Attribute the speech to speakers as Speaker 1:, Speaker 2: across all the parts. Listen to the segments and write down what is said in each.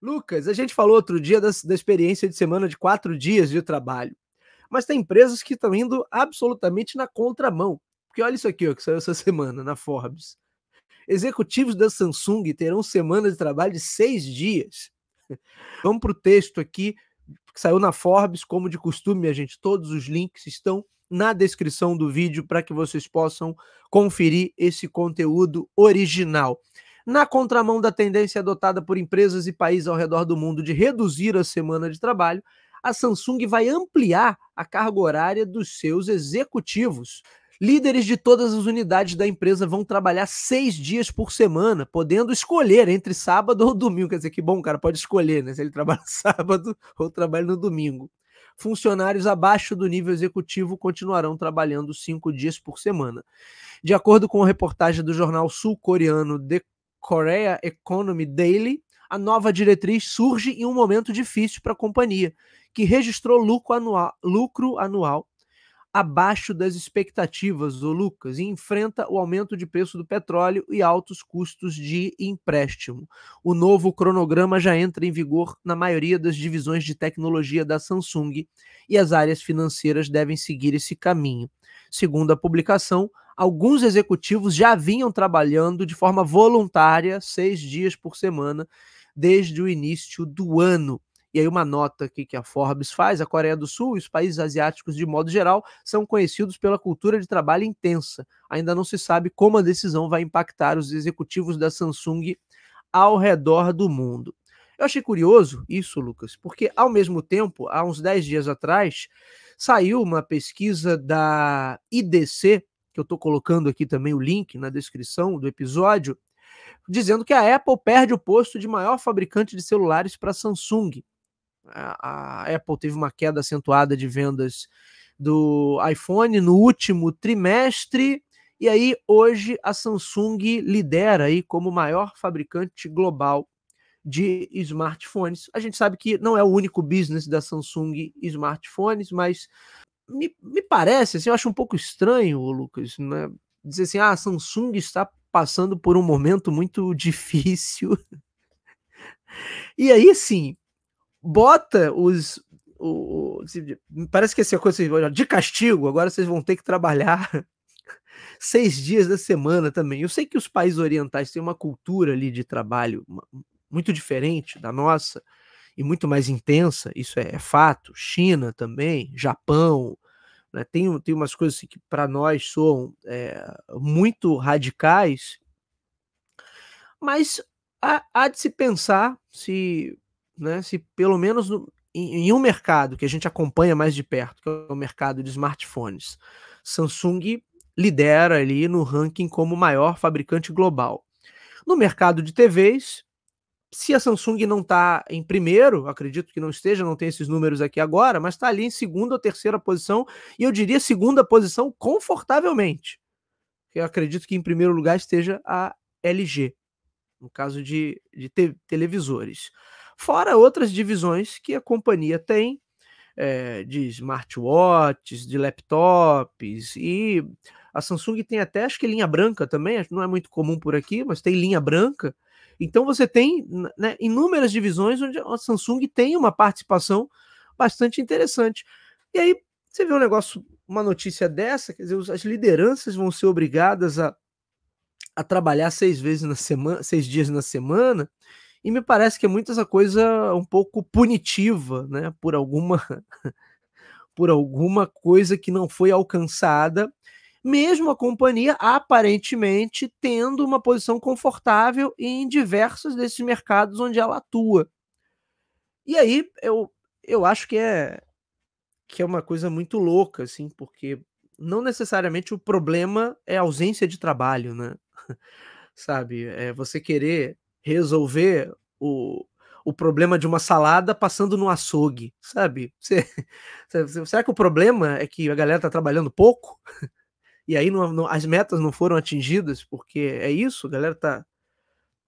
Speaker 1: Lucas, a gente falou outro dia das, da experiência de semana de quatro dias de trabalho. Mas tem empresas que estão indo absolutamente na contramão. Porque olha isso aqui ó, que saiu essa semana na Forbes. Executivos da Samsung terão semana de trabalho de seis dias. Vamos para o texto aqui, que saiu na Forbes, como de costume, a gente. Todos os links estão na descrição do vídeo para que vocês possam conferir esse conteúdo original na contramão da tendência adotada por empresas e países ao redor do mundo de reduzir a semana de trabalho, a Samsung vai ampliar a carga horária dos seus executivos. Líderes de todas as unidades da empresa vão trabalhar seis dias por semana, podendo escolher entre sábado ou domingo. Quer dizer, que bom, o cara pode escolher, né? Se ele trabalha sábado ou trabalha no domingo. Funcionários abaixo do nível executivo continuarão trabalhando cinco dias por semana. De acordo com a reportagem do jornal sul-coreano The Korea Economy Daily, a nova diretriz surge em um momento difícil para a companhia, que registrou lucro anual, lucro anual abaixo das expectativas do Lucas e enfrenta o aumento de preço do petróleo e altos custos de empréstimo. O novo cronograma já entra em vigor na maioria das divisões de tecnologia da Samsung e as áreas financeiras devem seguir esse caminho. Segundo a publicação, alguns executivos já vinham trabalhando de forma voluntária seis dias por semana desde o início do ano. E aí, uma nota aqui que a Forbes faz: a Coreia do Sul e os países asiáticos, de modo geral, são conhecidos pela cultura de trabalho intensa. Ainda não se sabe como a decisão vai impactar os executivos da Samsung ao redor do mundo. Eu achei curioso isso, Lucas, porque ao mesmo tempo, há uns 10 dias atrás, saiu uma pesquisa da IDC, que eu estou colocando aqui também o link na descrição do episódio, dizendo que a Apple perde o posto de maior fabricante de celulares para a Samsung. A Apple teve uma queda acentuada de vendas do iPhone no último trimestre. E aí, hoje, a Samsung lidera aí como maior fabricante global de smartphones. A gente sabe que não é o único business da Samsung smartphones, mas me, me parece, assim, eu acho um pouco estranho, Lucas, né? dizer assim, ah, a Samsung está passando por um momento muito difícil. e aí, sim, bota os. O, o, parece que essa é coisa assim, de castigo, agora vocês vão ter que trabalhar seis dias da semana também. Eu sei que os países orientais têm uma cultura ali de trabalho muito diferente da nossa, e muito mais intensa, isso é, é fato. China também, Japão, né? tem, tem umas coisas assim que para nós são é, eh, muito radicais, mas há, há, de se pensar se, né, se pelo menos no, em, em, um mercado que a gente acompanha mais de perto, que é o mercado de smartphones, Samsung lidera ali no ranking como maior fabricante global. No mercado de TVs, se a Samsung não está em primeiro, acredito que não esteja, não tem esses números aqui agora, mas está ali em segunda ou terceira posição, e eu diria segunda posição confortavelmente. Eu acredito que em primeiro lugar esteja a LG, no caso de, de te televisores. Fora outras divisões que a companhia tem, é, de smartwatches, de laptops, e a Samsung tem até, acho que linha branca também, não é muito comum por aqui, mas tem linha branca então você tem né, inúmeras divisões onde a Samsung tem uma participação bastante interessante. E aí você vê um negócio, uma notícia dessa, quer dizer, as lideranças vão ser obrigadas a, a trabalhar seis vezes na semana, seis dias na semana, e me parece que é muito essa coisa um pouco punitiva, né, por alguma por alguma coisa que não foi alcançada mesmo a companhia aparentemente tendo uma posição confortável em diversos desses mercados onde ela atua. E aí eu, eu acho que é que é uma coisa muito louca, assim, porque não necessariamente o problema é ausência de trabalho, né? Sabe? É você querer resolver o, o problema de uma salada passando no açougue, sabe? Você, será que o problema é que a galera tá trabalhando pouco? e aí não, não, as metas não foram atingidas, porque é isso, a galera tá,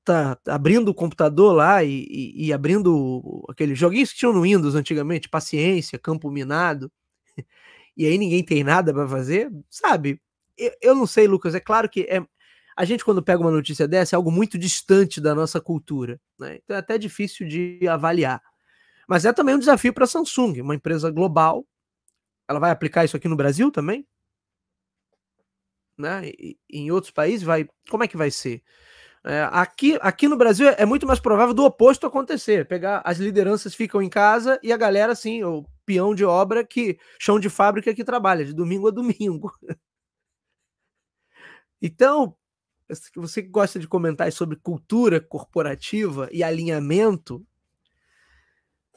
Speaker 1: tá, abrindo o computador lá e, e, e abrindo aqueles joguinhos que tinham no Windows antigamente, paciência, campo minado, e aí ninguém tem nada para fazer, sabe? Eu, eu não sei, Lucas, é claro que é, a gente, quando pega uma notícia dessa, é algo muito distante da nossa cultura, né? Então é até difícil de avaliar. Mas é também um desafio para a Samsung, uma empresa global. Ela vai aplicar isso aqui no Brasil também? né, em outros países, vai, como é que vai ser? É, aqui, aqui no Brasil é muito mais provável do oposto acontecer. Pegar as lideranças ficam em casa e a galera, assim, o peão de obra que chão de fábrica que trabalha de domingo a domingo. Então, você que gosta de comentar sobre cultura corporativa e alinhamento,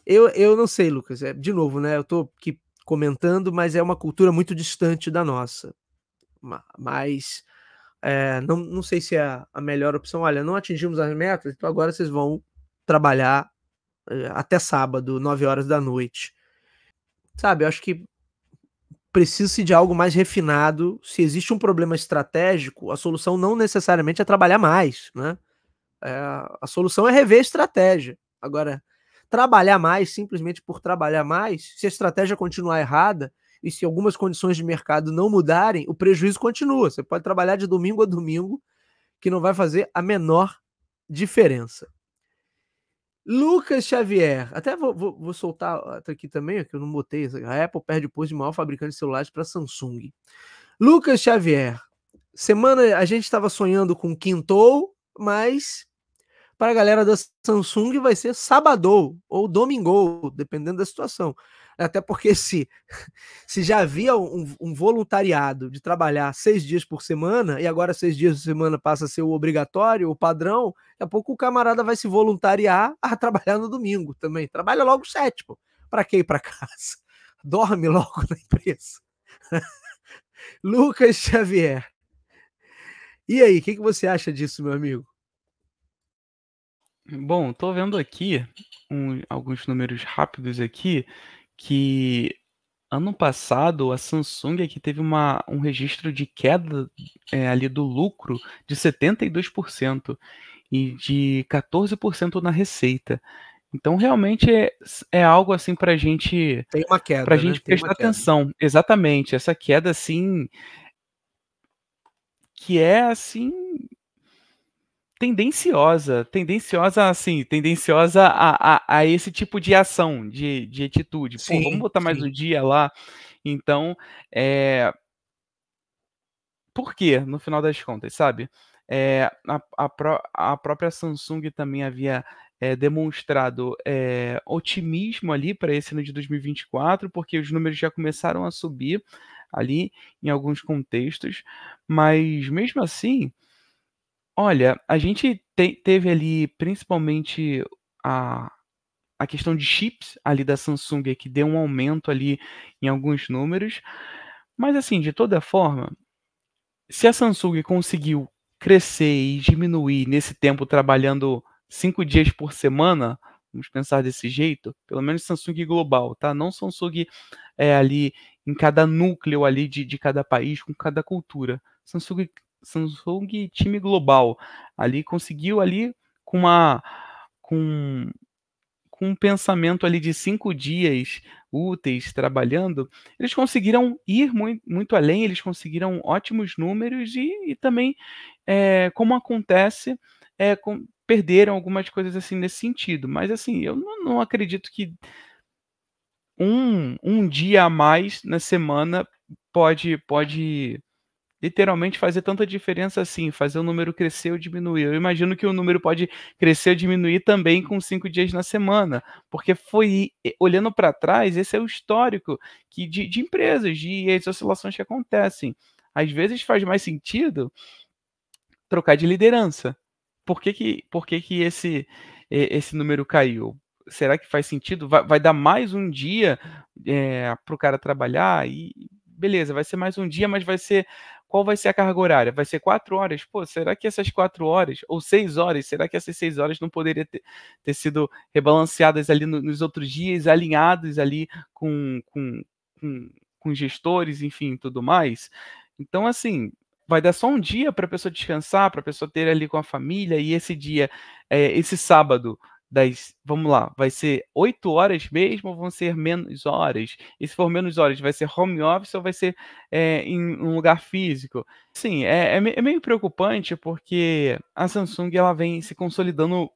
Speaker 1: eu, eu não sei, Lucas. É, de novo, né? Eu estou aqui comentando, mas é uma cultura muito distante da nossa mas é, não, não sei se é a melhor opção. Olha, não atingimos as metas, então agora vocês vão trabalhar eh, até sábado, 9 horas da noite. Sabe, eu acho que precisa-se de algo mais refinado. Se existe um problema estratégico, a solução não necessariamente é trabalhar mais, né? É, a solução é rever a estratégia. Agora, trabalhar mais simplesmente por trabalhar mais, se a estratégia continuar errada, e se algumas condições de mercado não mudarem, o prejuízo continua. Você pode trabalhar de domingo a domingo, que não vai fazer a menor diferença. Lucas Xavier, até vou, vou, vou soltar aqui também, que eu não botei. A Apple perde o posto de maior fabricante de celulares para Samsung. Lucas Xavier, semana a gente estava sonhando com quintou, mas para a galera da Samsung vai ser sabadou ou domingou, dependendo da situação até porque se, se já havia um, um, voluntariado de trabalhar seis dias por semana, e agora seis dias por semana passa a ser o obrigatório, o padrão, daqui a pouco o camarada vai se voluntariar a trabalhar no domingo também. Trabalha logo sete, pô. Pra que ir pra casa? Dorme logo na empresa.
Speaker 2: Lucas Xavier. E aí, o que, que você acha disso, meu amigo? Bom, estou vendo aqui um, alguns números rápidos aqui que ano passado a Samsung aqui é teve uma, um registro de queda é, ali do lucro de 72% e de 14% na receita. Então realmente é, é algo assim para a gente tem uma queda para a gente né? prestar atenção exatamente essa queda assim que é assim tendenciosa, tendenciosa assim, tendenciosa a, a, a, esse tipo de ação, de, de atitude. Sim, Pô, vamos botar sim. mais um dia lá. Então, é... por quê, no final das contas, sabe? É, a, a, a própria Samsung também havia é, demonstrado é, otimismo ali para esse ano de 2024, porque os números já começaram a subir ali em alguns contextos, mas mesmo assim, Olha, a gente te- teve ali principalmente a, a questão de chips ali da Samsung que deu um aumento ali em alguns números. Mas assim, de toda forma, se a Samsung conseguiu crescer e diminuir nesse tempo trabalhando cinco dias por semana, vamos pensar desse jeito, pelo menos Samsung global, tá? Não Samsung é, ali em cada núcleo ali de, de cada país, com cada cultura. Samsung Samsung time global. Ali conseguiu ali com uma com com um pensamento ali de cinco dias úteis trabalhando, eles conseguiram ir muito, muito além, eles conseguiram ótimos números e, e também, é, como acontece, é, com, perderam algumas coisas assim nesse sentido. Mas assim, eu não, não acredito que um, um dia a mais na semana pode pode literalmente fazer tanta diferença assim, fazer o número crescer ou diminuir. Eu imagino que o número pode crescer ou diminuir também com cinco dias na semana, porque foi, olhando para trás, esse é o histórico que, de, de empresas, de as oscilações que acontecem. Às vezes faz mais sentido trocar de liderança. Por que, que, por que, que esse, esse número caiu? Será que faz sentido? Vai, vai dar mais um dia é, eh, para o cara trabalhar? E beleza, vai ser mais um dia, mas vai ser qual vai ser a carga horária? Vai ser quatro horas? Pô, será que essas quatro horas, ou seis horas, será que essas seis horas não poderiam ter, ter, sido rebalanceadas ali no, nos outros dias, alinhadas ali com, com, com, com gestores, enfim, tudo mais? Então, assim, vai dar só um dia para a pessoa descansar, para a pessoa ter ali com a família, e esse dia, é, esse sábado, das, vamos lá, vai ser oito horas mesmo ou vão ser menos horas? E se for menos horas, vai ser home office ou vai ser é, em um lugar físico? Sim, é, é, é, meio preocupante porque a Samsung ela vem se consolidando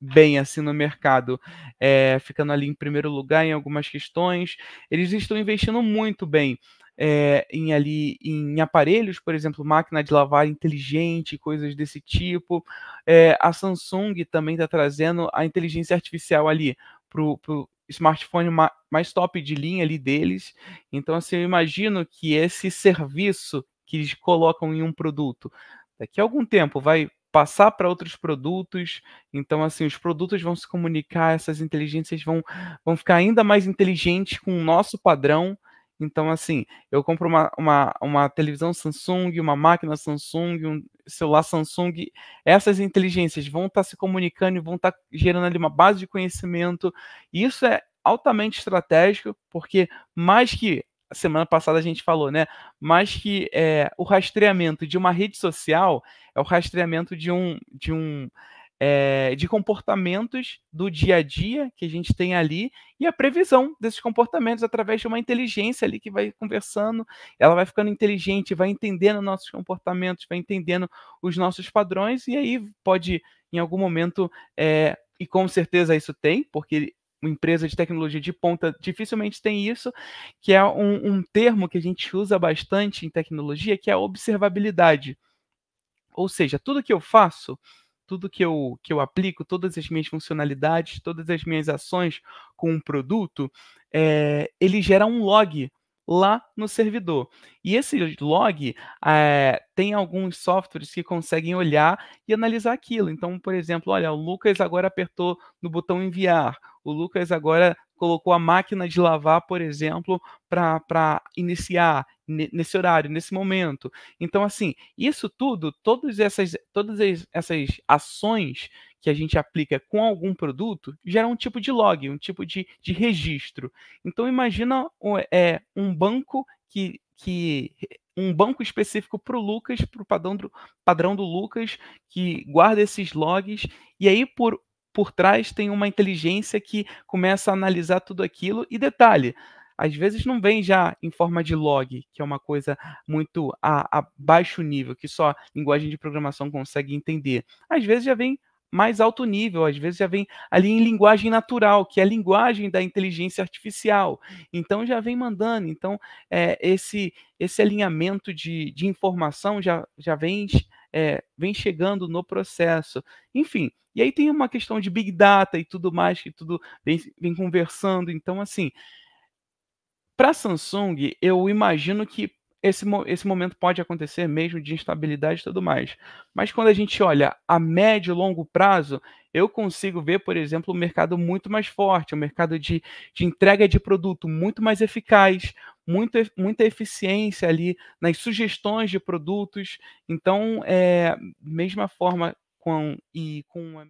Speaker 2: bem assim no mercado, é, ficando ali em primeiro lugar em algumas questões. Eles estão investindo muito bem é, em ali em aparelhos, por exemplo, máquina de lavar inteligente, coisas desse tipo. É, a Samsung também está trazendo a inteligência artificial ali para o smartphone mais top de linha ali deles. Então, assim, eu imagino que esse serviço que eles colocam em um produto, daqui a algum tempo vai passar para outros produtos. Então, assim, os produtos vão se comunicar, essas inteligências vão, vão ficar ainda mais inteligentes com o nosso padrão então, assim, eu compro uma, uma, uma televisão Samsung, uma máquina Samsung, um celular Samsung. Essas inteligências vão estar tá se comunicando e vão estar tá gerando ali uma base de conhecimento. E isso é altamente estratégico, porque mais que semana passada a gente falou, né? Mais que é, o rastreamento de uma rede social é o rastreamento de um de um é, de comportamentos do dia a dia que a gente tem ali e a previsão desses comportamentos através de uma inteligência ali que vai conversando, ela vai ficando inteligente, vai entendendo nossos comportamentos, vai entendendo os nossos padrões e aí pode, em algum momento, é, e com certeza isso tem, porque uma empresa de tecnologia de ponta dificilmente tem isso, que é um, um termo que a gente usa bastante em tecnologia, que é a observabilidade. Ou seja, tudo que eu faço tudo que eu, que eu aplico, todas as minhas funcionalidades, todas as minhas ações com um produto, é, ele gera um log lá no servidor. E esse log é, tem alguns softwares que conseguem olhar e analisar aquilo. Então, por exemplo, olha, o Lucas agora apertou no botão enviar. O Lucas agora colocou a máquina de lavar, por exemplo, para iniciar nesse horário, nesse momento. Então, assim, isso tudo, todas essas, todas essas ações que a gente aplica com algum produto gera um tipo de log, um tipo de, de registro. Então, imagina é, um banco que, que um banco específico para o Lucas, para o padrão do, padrão do Lucas, que guarda esses logs, e aí por por trás tem uma inteligência que começa a analisar tudo aquilo. E detalhe, às vezes não vem já em forma de log, que é uma coisa muito a, a baixo nível, que só linguagem de programação consegue entender. Às vezes já vem mais alto nível, às vezes já vem ali em linguagem natural, que é a linguagem da inteligência artificial. Então já vem mandando. Então é, esse esse alinhamento de, de informação já, já vem é, vem chegando no processo. Enfim, e aí tem uma questão de big data e tudo mais, que tudo vem, vem conversando. Então, assim, para a Samsung, eu imagino que esse, esse momento pode acontecer mesmo de instabilidade e tudo mais. Mas quando a gente olha a médio e longo prazo, eu consigo ver, por exemplo, um mercado muito mais forte, um mercado de, de entrega de produto muito mais eficaz, muita, muita eficiência ali nas sugestões de produtos. Então, é, mesma forma com, e com